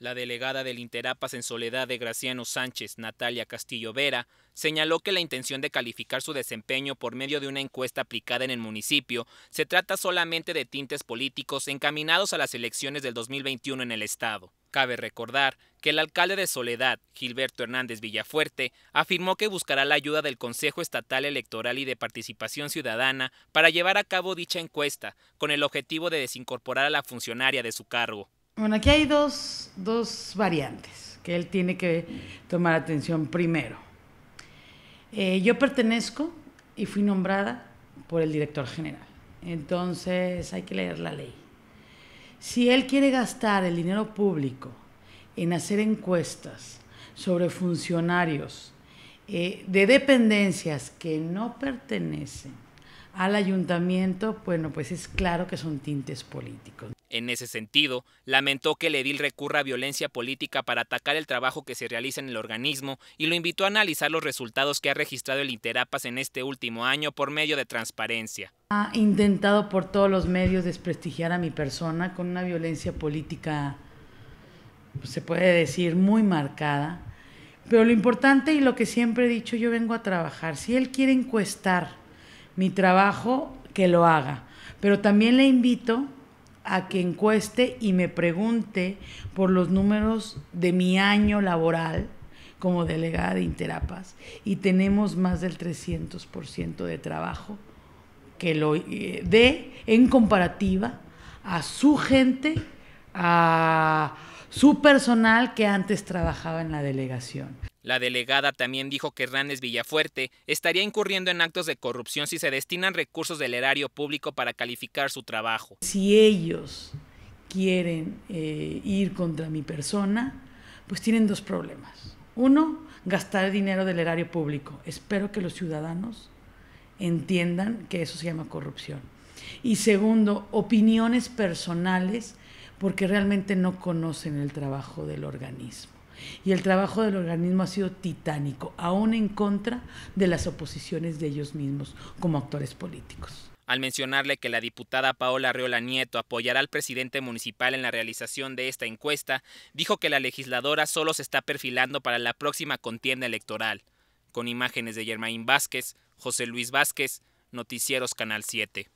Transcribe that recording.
La delegada del Interapas en Soledad de Graciano Sánchez, Natalia Castillo Vera, señaló que la intención de calificar su desempeño por medio de una encuesta aplicada en el municipio se trata solamente de tintes políticos encaminados a las elecciones del 2021 en el estado. Cabe recordar que el alcalde de Soledad, Gilberto Hernández Villafuerte, afirmó que buscará la ayuda del Consejo Estatal Electoral y de Participación Ciudadana para llevar a cabo dicha encuesta, con el objetivo de desincorporar a la funcionaria de su cargo. Bueno, aquí hay dos, variantes que él tiene que tomar atención primero. Eh, yo pertenezco y fui nombrada por el director general. Entonces hay que leer la ley. Si él quiere gastar el dinero público en hacer encuestas sobre funcionarios eh, de dependencias que no pertenecen al ayuntamiento, bueno, pues es claro que son tintes políticos. En ese sentido, lamentó que el edil recurra a violencia política para atacar el trabajo que se realiza en el organismo y lo invitó a analizar los resultados que ha registrado el Interapas en este último año por medio de transparencia. Ha intentado por todos los medios desprestigiar a mi persona con una violencia política, pues, se puede decir, muy marcada. Pero lo importante y lo que siempre he dicho, yo vengo a trabajar. Si él quiere encuestar mi trabajo, que lo haga. Pero también le invito a que encueste y me pregunte por los números de mi año laboral como delegada de Interapas y tenemos más del 300% de trabajo que lo eh, dé en comparativa a su gente, a su personal que antes trabajaba en la delegación. La delegada también dijo que Hernández Villafuerte estaría incurriendo en actos de corrupción si se destinan recursos del erario público para calificar su trabajo. Si ellos quieren eh, ir contra mi persona, pues tienen dos problemas. Uno, gastar dinero del erario público. Espero que los ciudadanos entiendan que eso se llama corrupción. Y segundo, opiniones personales, porque realmente no conocen el trabajo del organismo. Y el trabajo del organismo ha sido titánico, aún en contra de las oposiciones de ellos mismos como actores políticos. Al mencionarle que la diputada Paola Riola Nieto apoyará al presidente municipal en la realización de esta encuesta, dijo que la legisladora solo se está perfilando para la próxima contienda electoral. Con imágenes de Germain Vázquez, José Luis Vázquez, Noticieros Canal 7.